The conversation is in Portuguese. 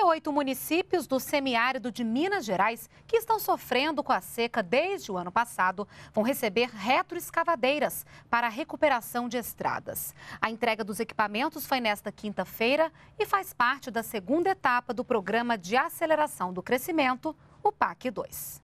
38 municípios do semiárido de Minas Gerais, que estão sofrendo com a seca desde o ano passado, vão receber retroescavadeiras para a recuperação de estradas. A entrega dos equipamentos foi nesta quinta-feira e faz parte da segunda etapa do Programa de Aceleração do Crescimento, o PAC 2.